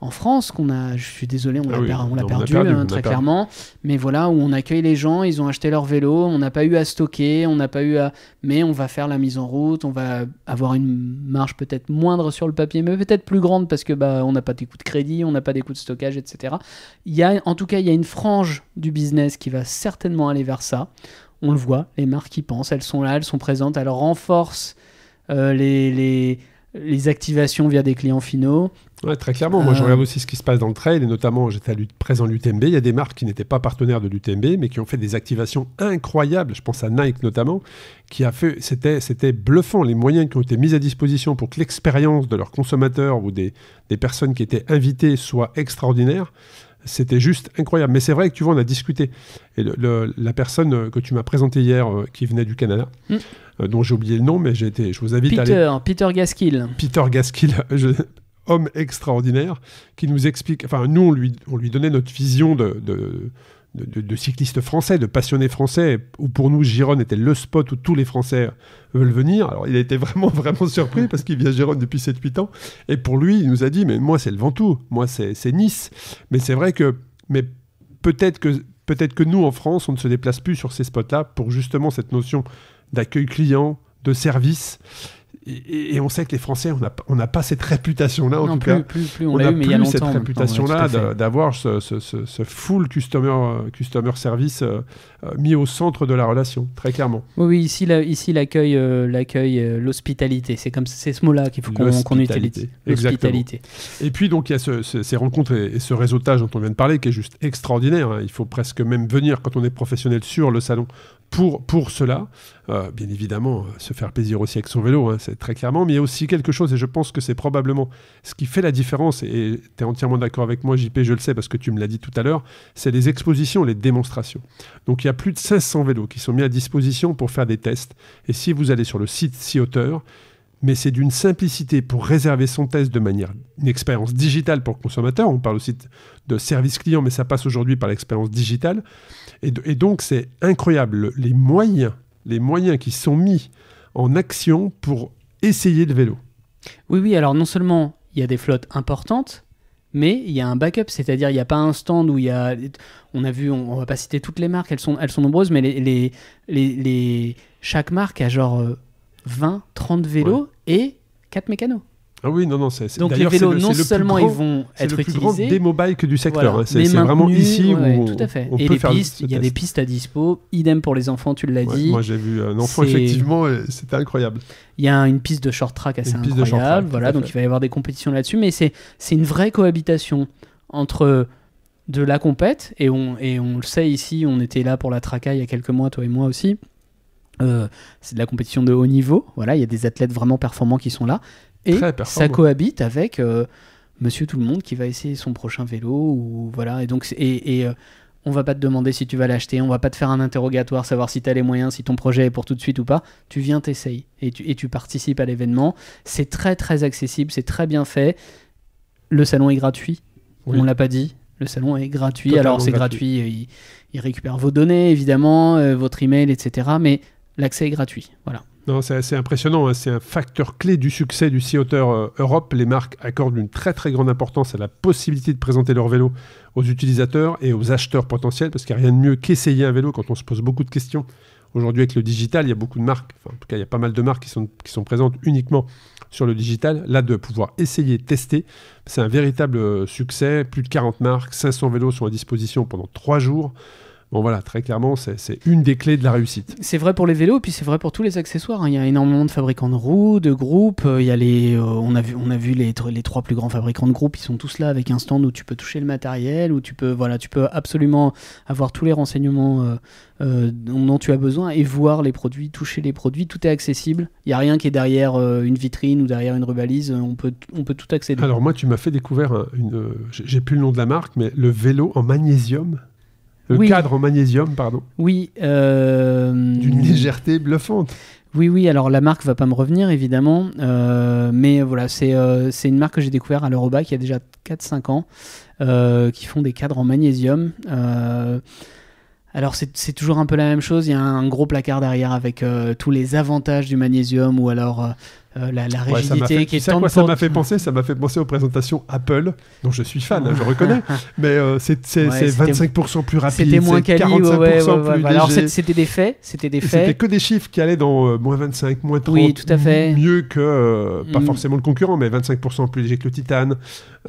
en France qu'on a, je suis désolé, on ah l'a perdu, hein, très clairement, mais voilà, où on accueille les gens, ils ont acheté leur vélo, on n'a pas eu à stocker, on n'a pas eu à... Mais on va faire la mise en route, on va avoir une marge peut-être moindre sur le papier, mais peut-être plus grande parce que bah, on n'a pas des coûts de crédit, on n'a pas des coûts de stockage, etc. Il y a, en tout cas, il y a une frange du business qui va certainement aller vers ça. On le voit, les marques y pensent, elles sont là, elles sont présentes, elles renforcent euh, les, les, les activations via des clients finaux Ouais, très clairement. Moi, je euh. regarde aussi ce qui se passe dans le trail, et notamment, j'étais présent à l'UTMB. Il y a des marques qui n'étaient pas partenaires de l'UTMB, mais qui ont fait des activations incroyables. Je pense à Nike notamment, qui a fait. C'était, c'était bluffant les moyens qui ont été mis à disposition pour que l'expérience de leurs consommateurs ou des, des personnes qui étaient invitées soit extraordinaire. C'était juste incroyable. Mais c'est vrai que tu vois, on a discuté. Et la personne euh, que tu m'as présentée hier, euh, qui venait du Canada, mm. dont j'ai oublié le nom, mais j'ai je vous invite Peter, à Peter Gaskill. Peter Gaskill. Je homme extraordinaire qui nous explique, enfin nous on lui, on lui donnait notre vision de, de français, de passionné français, où pour nous, Gironde était le spot où tous les Français veulent venir. Alors, il était vraiment, vraiment surpris parce qu'il vient à Gironne depuis 7-8 ans. Et pour lui, il nous a dit Mais moi, c'est le Ventoux, moi, c'est Nice. Mais c'est vrai que. Mais peut-être que. Peut-être que nous, en France, on ne se déplace plus sur ces spots-là pour justement cette notion d'accueil client, de service. Et, on sait que les Français, on n'a pas cette réputation-là, en tout cas. on n'a plus, cette réputation-là d'avoir ce, full customer, euh, customer service euh, euh, mis au centre de la relation, très clairement. Oui, ici, ici l'accueil, l'accueil l'hospitalité, c'est, comme, c'est ce mot-là qu'il faut qu'on, utilise. L'hospitalité. Et puis, donc, il y a ces rencontres et, ce réseautage dont on vient de parler qui est juste extraordinaire. Hein. Il faut presque même venir quand on est professionnel sur le salon pour, pour cela. Euh, bien évidemment, euh, se faire plaisir aussi avec son vélo, hein, c'est très clairement, mais il y a aussi quelque chose, et je pense que c'est probablement ce qui fait la différence, et tu es entièrement d'accord avec moi, JP, je le sais parce que tu me l'as dit tout à l'heure, c'est les expositions, les démonstrations. Donc il y a plus de 1600 vélos qui sont mis à disposition pour faire des tests, et si vous allez sur le site Si mais c'est d'une simplicité pour réserver son test de manière une expérience digitale pour le consommateur. On parle aussi de, service client, mais ça passe aujourd'hui par l'expérience digitale. Et, et donc c'est incroyable les moyens, les moyens qui sont mis en action pour essayer le vélo. Oui, oui. Alors non seulement il y a des flottes importantes, mais il y a un backup, c'est-à-dire il n'y a pas un stand où il y a... On a vu, on, va pas citer toutes les marques, elles sont, elles sont nombreuses, mais les, les, les chaque marque a genre euh, 20, 30 vélos et 4 mécanos. Ah oui, non, non, c'est Donc les vélos, non seulement ils vont être utilisés. C'est le plus grand que du secteur. Hein, c'est vraiment ici où. tout à fait. et les pistes, il y a des pistes à dispo. Idem pour les enfants, tu l'as dit. Moi, j'ai vu un enfant, effectivement, c'était incroyable. Il y a une piste de short track assez incroyable. voilà, donc il va y avoir des compétitions là-dessus. Mais c'est une vraie cohabitation entre de la compète, et on, et on le sait ici, on était là pour la traca il y a quelques mois, toi et moi aussi. Euh, c'est de la compétition de haut niveau. Voilà, il y a des athlètes vraiment performants qui sont là. Et ça cohabite avec euh, Monsieur Tout le Monde qui va essayer son prochain vélo ou voilà. Et donc et, euh, on va pas te demander si tu vas l'acheter, on va pas te faire un interrogatoire, savoir si tu as les moyens, si ton projet est pour tout de suite ou pas. Tu viens, t'essayes et tu, et tu participes à l'événement. C'est très très accessible, c'est très bien fait. Le salon est gratuit, on on l'a pas dit. Le salon est gratuit, alors c'est gratuit, Il, récupère vos données évidemment, votre email, etc. Mais l'accès est gratuit. Voilà. Non, c'est assez impressionnant. Hein. C'est un facteur clé du succès du Sea auteur euh, Europe. Les marques accordent une très très grande importance à la possibilité de présenter leur vélo aux utilisateurs et aux acheteurs potentiels, parce qu'il n'y a rien de mieux qu'essayer un vélo quand on se pose beaucoup de questions. Aujourd'hui, avec le digital, il y a beaucoup de marques, en tout cas, il y a pas mal de marques qui sont, qui sont présentes uniquement sur le digital. Là, de pouvoir essayer, tester, c'est un véritable euh, succès. Plus de 40 marques, 500 vélos sont à disposition pendant 3 jours. Bon voilà, très clairement, c'est une des clés de la réussite. C'est vrai pour les vélos, puis c'est vrai pour tous les accessoires. Hein. Il y a énormément de fabricants de roues, de groupes. Euh, il y les, euh, on a vu, on a vu les, trois plus grands fabricants de groupes. Ils sont tous là avec un stand où tu peux toucher le matériel, où tu peux, voilà, tu peux absolument avoir tous les renseignements euh, dont tu as besoin et voir les produits, toucher les produits. Tout est accessible. Il y a rien qui est derrière une vitrine ou derrière une rubalise. On peut, on peut tout accéder. Alors moi, tu m'as fait découvrir, une, j'ai plus le nom de la marque, mais le vélo en magnésium. Le cadre en magnésium, pardon. Oui. Euh, D'une légèreté bluffante. Oui, oui, alors la marque va pas me revenir évidemment, euh, mais voilà, euh, c'est une marque que j'ai découvert à l'Eurobac il y a déjà 4-5 ans, qui font des cadres en magnésium. alors c'est toujours un peu la même chose, il y a un gros placard derrière avec tous les avantages du magnésium ou alors euh, la, rigidité qui est ça quoi ça m'a fait penser ça m'a fait penser aux présentations Apple dont je suis fan je reconnais mais euh, c'est 25% plus rapide c'était moins quali 45% plus léger. alors c'était des faits c'était des faits c'était que des chiffres qui allaient dans euh, moins 25 moins 30 tout à fait. mieux que pas mm. forcément le concurrent mais 25% plus léger que le Titan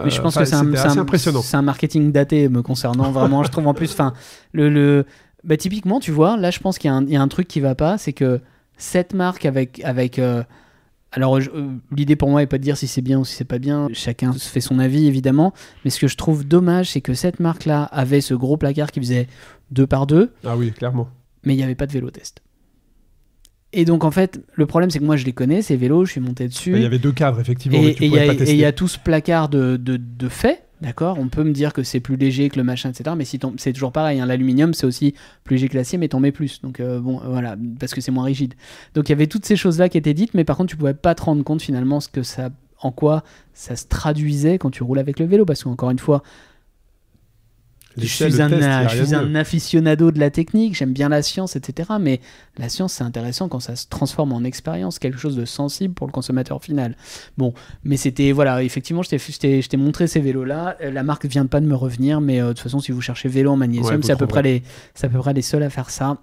mais je pense que c'est impressionnant c'est un marketing daté me concernant vraiment je trouve en plus enfin le, Bah, typiquement tu vois là je pense qu'il y, y, a un truc qui va pas c'est que cette marque avec avec alors, euh, l'idée pour moi est pas de dire si c'est bien ou si c'est pas bien. Chacun se fait son avis, évidemment. Mais ce que je trouve dommage, c'est que cette marque-là avait ce gros placard qui faisait deux par deux. Ah oui, clairement. Mais il n'y avait pas de vélo test. Et donc, en fait, le problème, c'est que moi, je les connais, ces vélos, je suis monté dessus. Bah, il y avait deux cadres, effectivement. Et il y, a tout ce placard de, de, de faits D'accord On peut me dire que c'est plus léger que le machin, etc. Mais si c'est toujours pareil, hein, l'aluminium c'est aussi plus léger que l'acier, mais t'en mets plus. Donc euh, bon, euh, voilà, parce que c'est moins rigide. Donc il y avait toutes ces choses-là qui étaient dites, mais par contre tu pouvais pas te rendre compte finalement ce que ça, en quoi ça se traduisait quand tu roules avec le vélo. Parce qu'encore une fois, je suis, un, aficionado de la technique, j'aime bien la science, etc. Mais la science, c'est intéressant quand ça se transforme en expérience, quelque chose de sensible pour le consommateur final. Bon, mais c'était, voilà, effectivement, je t'ai montré ces vélos-là. Euh, la marque vient pas de me revenir, mais euh, de toute façon, si vous cherchez vélo en magnésium, c'est à, peu près les, à peu près les seuls à faire ça.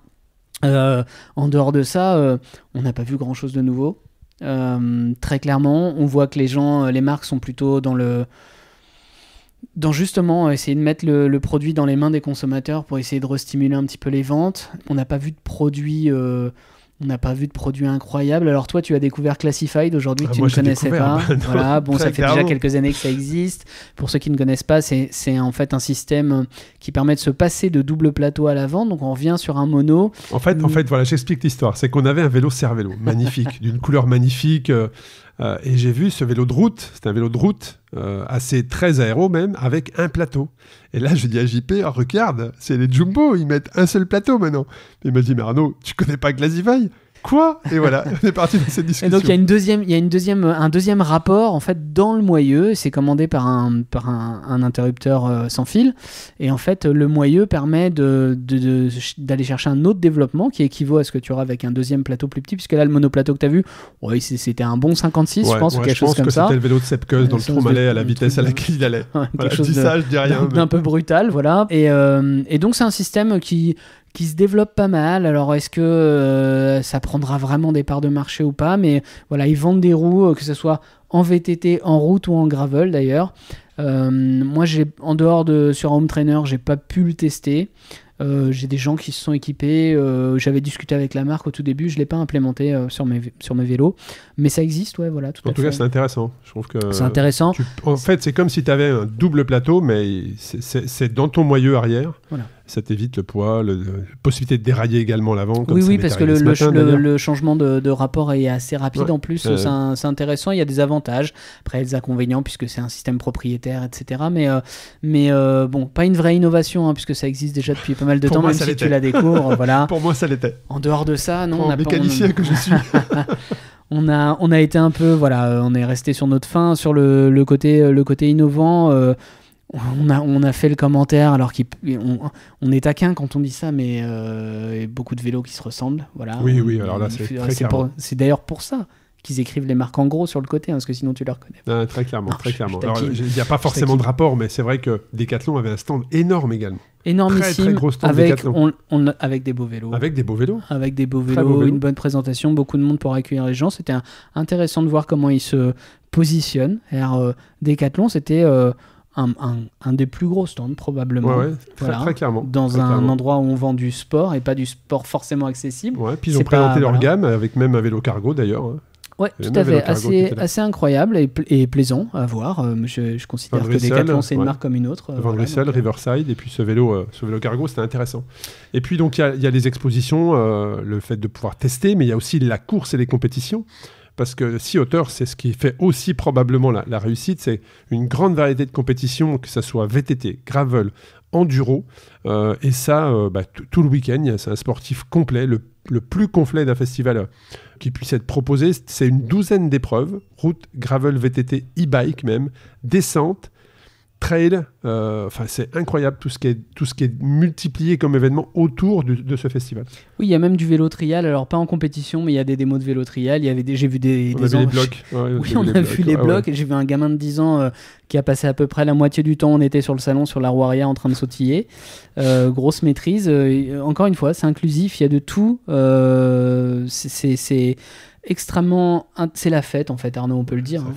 Euh, en dehors de ça, on n'a pas vu grand-chose de nouveau. très clairement, on voit que les gens, les marques sont plutôt dans le dans justement euh, essayer de mettre le, produit dans les mains des consommateurs pour essayer de restimuler un petit peu les ventes. On n'a pas vu de produit. Euh, on n'a pas vu de incroyable. Alors toi, tu as découvert Classified aujourd'hui, ah, tu ne connaissais pas. Bah, bon, ça fait déjà quelques années que ça existe. Pour ceux qui ne connaissent pas, c'est en fait un système qui permet de se passer de double plateau à la vente. Donc on revient sur un mono. En fait, en mmh. fait voilà, j'explique l'histoire. C'est qu'on avait un vélo cervélo, magnifique, d'une couleur magnifique. Euh, euh, et j'ai vu ce vélo de route, c'est un vélo de route euh, assez très aéro même, avec un plateau. Et là, je dis à JP, regarde, c'est les Jumbo, ils mettent un seul plateau maintenant. Il m'a dit, mais Arnaud, tu connais pas Glazify Quoi Et voilà, on est parti dans cette discussion. Et donc il y a une deuxième, il y a une deuxième, un deuxième rapport en fait dans le moyeu. C'est commandé par un par un, interrupteur euh, sans fil. Et en fait, le moyeu permet de, d'aller chercher un autre développement qui équivaut à ce que tu auras avec un deuxième plateau plus petit, puisque là le monoplateau que tu as vu, ouais, c'était un bon 56, je pense, ou quelque je chose pense comme que ça. C'était le vélo de Sepkeus dans le malais à la vitesse à laquelle il allait. Un dis rien. D'un peu brutal, voilà. Et, euh, et donc c'est un système qui qui se développe pas mal. Alors est-ce que euh, ça prendra vraiment des parts de marché ou pas Mais voilà, ils vendent des roues, euh, que ce soit en VTT, en route ou en gravel d'ailleurs. Euh, moi, j'ai en dehors de sur Home Trainer, j'ai pas pu le tester. j'ai des gens qui se sont équipés. J'avais discuté avec la marque au tout début. Je l'ai pas implémenté sur mes sur mes vélos, mais ça existe, ouais, voilà. en tout cas, c'est intéressant. Je trouve que c'est intéressant. en fait, c'est comme si tu avais un double plateau, mais c'est dans ton moyeu arrière. Voilà ça t'évite le poids, la possibilité de dérailler également l'avant. Oui, oui, parce que le, changement de, rapport est assez rapide en plus. C'est intéressant, il y a des avantages. Après, des inconvénients, puisque c'est un système propriétaire, etc. Mais, euh, mais euh, bon, pas une vraie innovation, hein, puisque ça existe déjà depuis pas mal de temps, même si tu la découvres. voilà. Pour moi, ça l'était. En dehors de ça, non. En on a mécanicien que je suis. on a, on a été un peu, voilà, euh, on est resté sur notre fin, sur le, côté, le côté innovant on a, fait le commentaire alors qu'on on est taquin quand on dit ça, mais euh, beaucoup de vélos qui se ressemblent. Voilà. Oui, oui, alors là, c'est très C'est d'ailleurs pour ça qu'ils écrivent les marques en gros sur le côté, hein, parce que sinon tu les reconnais. Ah, très clairement, très clairement. Il n'y a pas forcément de rapport, mais c'est vrai que Decathlon avait un stand énorme également. Énormissime, très, très gros stand avec, avec des beaux vélos. Avec des beaux vélos. Avec des beaux vélos, une bonne présentation, beaucoup de monde pour accueillir les gens. C'était intéressant de voir comment ils se positionnent. Alors, euh, Decathlon, c'était... Euh, un, un, un, des plus gros stands probablement. Ouais, très, clairement. Dans un endroit où on vend du sport et pas du sport forcément accessible. Ouais, puis ils ont présenté leur gamme avec même un vélo cargo d'ailleurs. Hein. Ouais, tout à fait. Assez, incroyable et, plaisant à voir. Euh, je, je considère que Ressel, Decathlon, c'est une marque comme une autre. Euh, Van euh, Riverside, et puis ce vélo, ce vélo cargo, c'était intéressant. Et puis, donc, il y, a les expositions, le fait de pouvoir tester, mais il y a aussi la course et les compétitions parce que si hauteur, c'est ce qui fait aussi probablement la, réussite, c'est une grande variété de compétitions, que ce soit VTT, gravel, enduro, euh, et ça, euh, bah, tout le week-end, c'est un sportif complet, le, le plus complet d'un festival euh, qui puisse être proposé. C'est une douzaine d'épreuves, route, gravel, VTT, e-bike même, descente, trail. Euh, enfin, c'est incroyable tout ce, qui est, tout ce qui est multiplié comme événement autour de ce festival. Oui, il y a même du vélo trial. Alors, pas en compétition, mais il y a des démos de vélo trial. Il y avait des, j'ai vu des, on a vu blocs. oui, on a vu les blocs. et J'ai vu un gamin de 10 ans euh, qui a passé à peu près la moitié du temps. On était sur le salon, sur la Roaria, en train de sautiller. Euh, grosse maîtrise. encore une fois, c'est inclusif. Il y a de tout. c'est extrêmement. C'est la fête en fait, Arnaud, on peut le dire. Hein.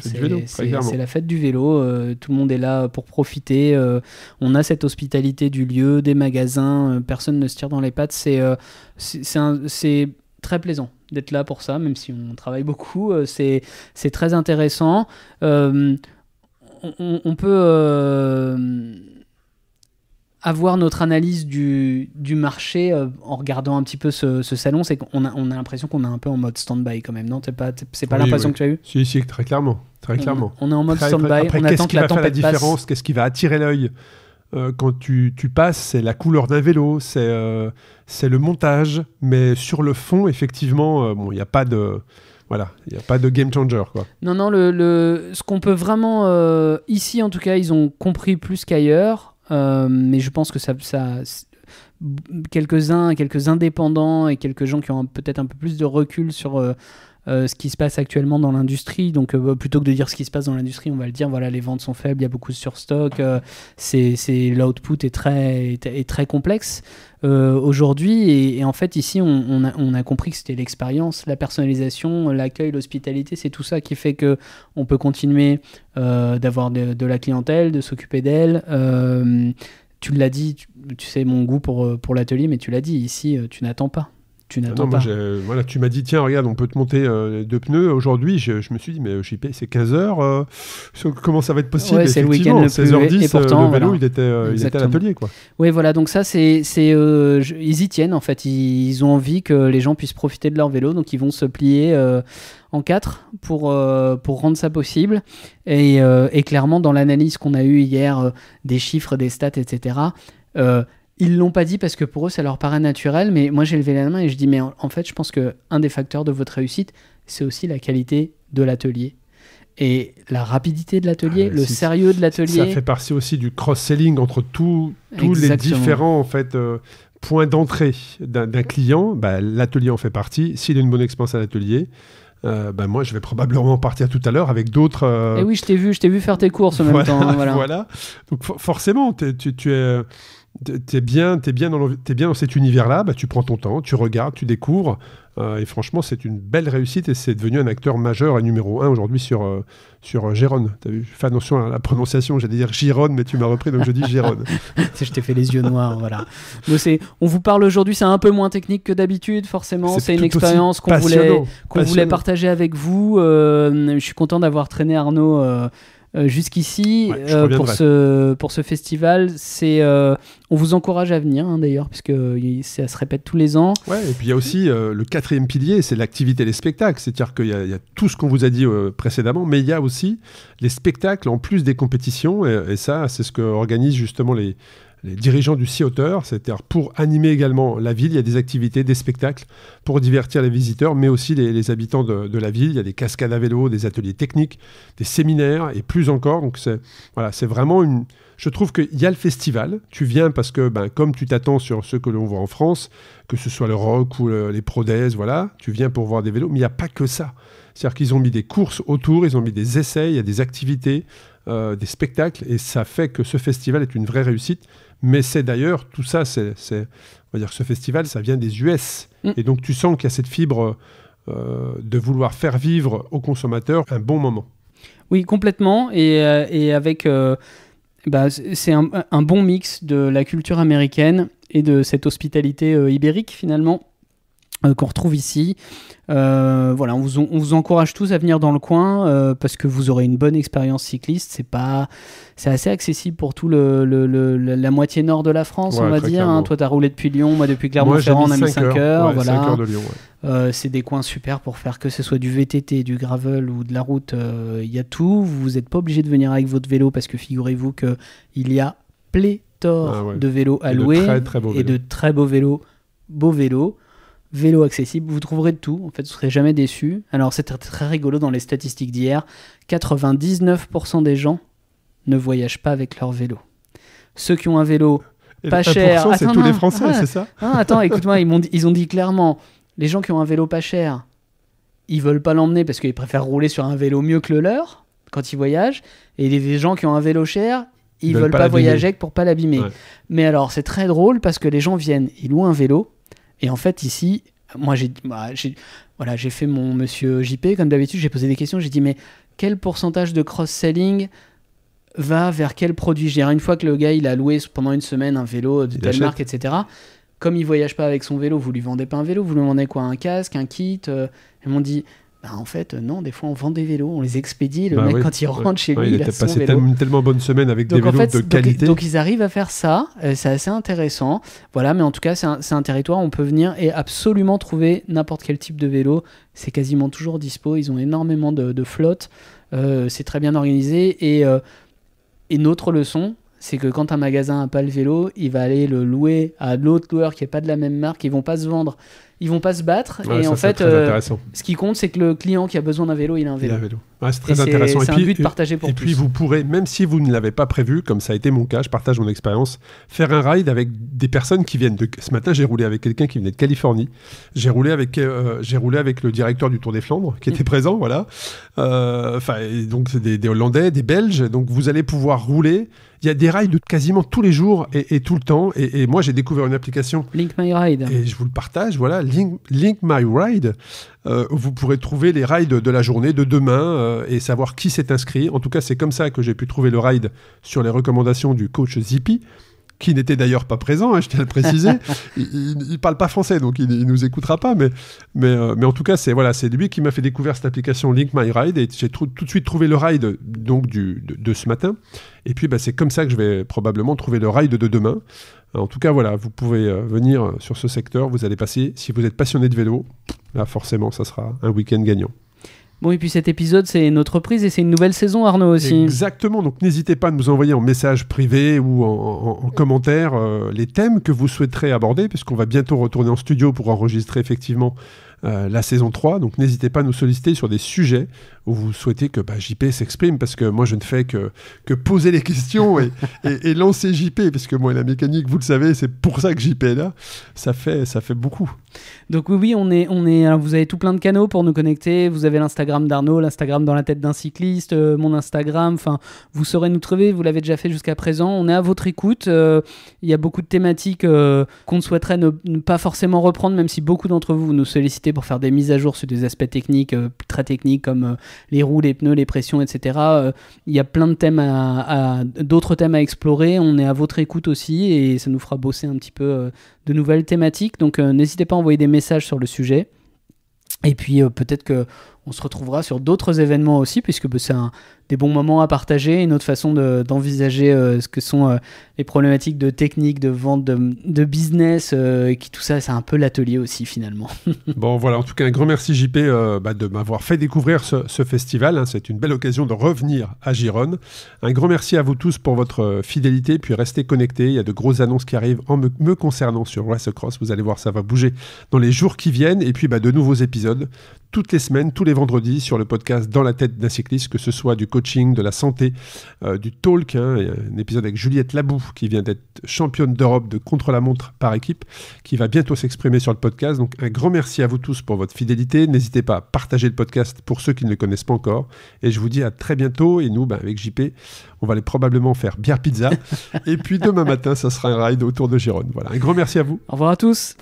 C'est la fête du vélo. Euh, tout le monde est là pour profiter. Euh, on a cette hospitalité du lieu, des magasins. Euh, personne ne se tire dans les pattes. C'est c'est très plaisant d'être là pour ça, même si on travaille beaucoup. c'est c'est très intéressant. On, on, peut avoir notre analyse du, du marché euh, en regardant un petit peu ce, salon, c'est qu'on a, on a l'impression qu'on est un peu en mode stand-by quand même, non C'est pas, c'est pas l'impression que tu as eu Si, si, très clairement. Très clairement. On, est en mode stand-by, on attend la faire la différence Qu'est-ce qui va attirer l'œil euh, quand tu, tu passes, c'est la couleur d'un vélo, c'est euh, c'est le montage, mais sur le fond, effectivement, il n'y a pas de voilà, il y a pas de game changer. Quoi. Non, non, le, ce qu'on peut vraiment. ici, en tout cas, ils ont compris plus qu'ailleurs. Euh, mais je pense que ça, quelques-uns, quelques indépendants et quelques gens qui ont peut-être un peu plus de recul sur euh, euh, ce qui se passe actuellement dans l'industrie. Donc, bah, plutôt que de dire ce qui se passe dans l'industrie, on va le dire voilà, les ventes sont faibles, il y a beaucoup de surstock, l'output est très, est très complexe. Euh, aujourd'hui. Et, en fait, ici, on, a, compris que c'était l'expérience, la personnalisation, l'accueil, l'hospitalité. C'est tout ça qui fait que on peut continuer euh, d'avoir de, la clientèle, de s'occuper d'elle. Euh, tu l'as dit, tu, sais mon goût pour l'atelier, mais tu l'as dit, ici, tu n'attends pas. Tu n'attends pas. Voilà, tu m'as dit, tiens, regarde, on peut te monter euh, deux pneus. Aujourd'hui, je, me suis dit, mais euh, JP, c'est 15 h euh, comment ça va être possible C'est le week-end. 16h10, et pourtant, le vélo, il, était, à l'atelier. Oui, voilà. Donc, ça, c'est, ils y tiennent, en fait. Ils, ont envie que les gens puissent profiter de leur vélo. Donc, ils vont se plier en quatre pour, pour rendre ça possible. Et, clairement, dans l'analyse qu'on a eue hier des chiffres, des stats, etc., ils l'ont pas dit parce que pour eux, ça leur paraît naturel, mais moi j'ai levé la main et je dis, mais en, fait, je pense que un des facteurs de votre réussite, c'est aussi la qualité de l'atelier et la rapidité de l'atelier, ah, le sérieux de l'atelier. Ça fait partie aussi du cross-selling entre tous les différents en fait, euh, points d'entrée d'un client. Bah, l'atelier en fait partie. S'il a une bonne expérience à l'atelier, euh, bah, moi je vais probablement partir tout à l'heure avec d'autres. Et euh, eh oui, je t'ai vu, je t'ai vu faire tes courses en même temps. Hein, voilà. Donc forcément, tu, tu es t'es bien, es bien, dans bien cet univers-là, bah, tu prends ton temps, tu regardes, tu découvres. Euh, et franchement, c'est une belle réussite et c'est devenu un acteur majeur et numéro un aujourd'hui sur, euh, sur euh, Gérone. As vu, fais attention à la prononciation, j'allais dire Gérone, mais tu m'as repris, donc je dis Gérone. je t'ai fait les yeux noirs, voilà. on vous parle aujourd'hui, c'est un peu moins technique que d'habitude, forcément. C'est une expérience qu'on voulait, qu'on voulait partager avec vous. je suis content d'avoir traîné Arnaud euh, jusqu'ici euh, pour, ce, pour ce festival. C'est, euh, on vous encourage à venir hein, d'ailleurs, puisque ça se répète tous les ans. et puis il y a aussi le quatrième pilier, c'est l'activité des spectacles. C'est-à-dire qu'il y, a tout ce qu'on vous a dit précédemment, mais il y a aussi les spectacles en plus des compétitions. Et, et ça, c'est ce que organisent justement les, les dirigeants du Sea Otter, c'est-à-dire pour animer également la ville, il y a des activités, des spectacles pour divertir les visiteurs, mais aussi les, habitants de, la ville. Il y a des cascades à vélo, des ateliers techniques, des séminaires et plus encore. Donc c'est voilà, c'est vraiment une. Je trouve qu'il y a le festival. Tu viens parce que, ben, comme tu t'attends sur ce que l'on voit en France, que ce soit le rock ou les prodèses, voilà, tu viens pour voir des vélos. Mais il n'y a pas que ça. C'est-à-dire qu'ils ont mis des courses autour, ils ont mis des essais, il y a des activités, euh, des spectacles, et ça fait que ce festival est une vraie réussite. Mais c'est d'ailleurs, tout ça, c'est, on va dire que ce festival, ça vient des US. Mm. Et donc tu sens qu'il y a cette fibre euh, de vouloir faire vivre aux consommateurs un bon moment. Oui, complètement. Et, euh, avec... Bah, c'est un, bon mix de la culture américaine et de cette hospitalité ibérique finalement. Euh, qu'on retrouve ici. Euh, voilà, on vous, encourage tous à venir dans le coin euh, parce que vous aurez une bonne expérience cycliste. C'est pas, c'est assez accessible pour tout le, la moitié nord de la France, on va dire. Hein. toi Toi, t'as roulé depuis Lyon, moi depuis Clermont-Ferrand, on a mis 5 heures. c'est des coins super pour faire que ce soit du VTT, du gravel ou de la route. Il y a tout. Vous n'êtes pas obligé de venir avec votre vélo parce que figurez-vous que il y a pléthore ah de vélos à louer et de très beaux vélos. beaux vélos vélo accessible, vous trouverez de tout, en fait vous serez jamais déçu. Alors c'était très, rigolo dans les statistiques d'hier, 99% des gens ne voyagent pas avec leur vélo. Ceux qui ont un vélo pas cher, c'est tous les Français, c'est ça Attends, écoute-moi, ils, ont dit, clairement, les gens qui ont un vélo pas cher, ils veulent pas l'emmener parce qu'ils préfèrent rouler sur un vélo mieux que le leur quand ils voyagent, et les gens qui ont un vélo cher, ils, veulent, pas, voyager pour pas l'abîmer. Mais alors c'est très drôle parce que les gens viennent, ils louent un vélo, et en fait, ici, moi, j'ai bah, voilà, fait mon monsieur JP, comme d'habitude, j'ai posé des questions, j'ai dit, mais quel pourcentage de cross-selling va vers quel produit Je une fois que le gars, il a loué pendant une semaine un vélo de Danmark, marque, etc., comme il voyage pas avec son vélo, vous lui vendez pas un vélo, vous lui vendez quoi Un casque, un kit euh? Ils m'ont dit, bah, en fait, euh, non, des fois on vend des vélos, on les expédie, le bah mec quand il rentre chez lui, il, a son passé une tellement bonne semaine avec des vélos de qualité. Donc, ils arrivent à faire ça, euh, c'est assez intéressant. Voilà, mais en tout cas, c'est un, territoire, où on peut venir et absolument trouver n'importe quel type de vélo. C'est quasiment toujours dispo, ils ont énormément de, de flotte, euh, c'est très bien organisé. Et, et notre leçon, c'est que quand un magasin n'a pas le vélo, il va aller le louer à l'autre loueur qui n'est pas de la même marque, ils vont pas se vendre ils vont pas se battre. et en fait, euh, ce qui compte, c'est que le client qui a besoin d'un vélo, il a un vélo. c'est très intéressant. Et puis vous pourrez, même si vous ne l'avez pas prévu, comme ça a été mon cas, je partage mon expérience, faire un ride avec des personnes qui viennent de. Ce matin, j'ai roulé avec quelqu'un qui venait de Californie. J'ai roulé avec, euh, j'ai roulé avec le directeur du Tour des Flandres qui était présent, voilà. Euh, enfin, donc c'est des, des Hollandais, des Belges. Donc vous allez pouvoir rouler il y a des rides quasiment tous les jours et, tout le temps. Et, moi, j'ai découvert une application. Link My Ride. Et je vous le partage, voilà, Link, My Ride. Euh, vous pourrez trouver les rides de la journée, de demain, euh, et savoir qui s'est inscrit. En tout cas, c'est comme ça que j'ai pu trouver le ride sur les recommandations du coach Zippy, qui n'était d'ailleurs pas présent, hein, je tiens à le préciser. il, ne parle pas français, donc il, ne nous écoutera pas, mais, mais, euh, mais en tout cas, c'est voilà, c'est lui qui m'a fait découvrir cette application Link My Ride et j'ai tout de suite trouvé le ride donc du, de, ce matin. Et puis, bah, c'est comme ça que je vais probablement trouver le ride de demain. En tout cas, voilà, vous pouvez euh, venir sur ce secteur. Vous allez passer, si vous êtes passionné de vélo, là forcément, ça sera un week-end gagnant. Bon, et puis cet épisode, c'est notre prise et c'est une nouvelle saison, Arnaud aussi. Exactement, donc n'hésitez pas à nous envoyer en message privé ou en, commentaire euh, les thèmes que vous souhaiterez aborder, puisqu'on va bientôt retourner en studio pour enregistrer effectivement euh, la saison 3. Donc n'hésitez pas à nous solliciter sur des sujets où vous souhaitez que bah, JP s'exprime, parce que moi je ne fais que, que poser les questions et, et, lancer JP, parce que moi la mécanique, vous le savez, c'est pour ça que JP est là, ça fait, ça fait beaucoup. Donc oui, oui, on est, on est, vous avez tout plein de canaux pour nous connecter, vous avez l'Instagram d'Arnaud, l'Instagram dans la tête d'un cycliste, euh, mon Instagram, enfin vous saurez nous trouver, vous l'avez déjà fait jusqu'à présent, on est à votre écoute, euh, il y a beaucoup de thématiques euh, qu'on souhaiterait ne, ne, pas forcément reprendre, même si beaucoup d'entre vous nous sollicitez pour faire des mises à jour sur des aspects techniques, très techniques comme les roues, les pneus, les pressions, etc. Euh, il y a plein de thèmes à, d'autres thèmes à explorer. On est à votre écoute aussi et ça nous fera bosser un petit peu euh, de nouvelles thématiques. Donc euh, n'hésitez pas à envoyer des messages sur le sujet. Et puis peut-être que on se retrouvera sur d'autres événements aussi, puisque bah, c'est des bons moments à partager, une autre façon d'envisager euh, ce que sont euh, les problématiques de technique, de vente, de, business, euh, et qui tout ça, c'est un peu l'atelier aussi finalement. bon, voilà, en tout cas, un grand merci JP bah, de m'avoir fait découvrir ce, festival. Hein. c'est une belle occasion de revenir à Gironne. Un grand merci à vous tous pour votre fidélité, puis restez connectés. Il y a de grosses annonces qui arrivent en me, concernant sur Race Cross. Vous allez voir, ça va bouger dans les jours qui viennent, et puis bah, de nouveaux épisodes toutes les semaines, tous les vendredis, sur le podcast Dans la tête d'un cycliste, que ce soit du coaching, de la santé, euh, du talk, hein, un épisode avec Juliette Labou, qui vient d'être championne d'Europe de contre-la-montre par équipe, qui va bientôt s'exprimer sur le podcast. Donc un grand merci à vous tous pour votre fidélité. N'hésitez pas à partager le podcast pour ceux qui ne le connaissent pas encore. Et je vous dis à très bientôt. Et nous, ben, avec JP, on va aller probablement faire bière pizza. et puis demain matin, ça sera un ride autour de Gironde. Voilà, un grand merci à vous. Au revoir à tous.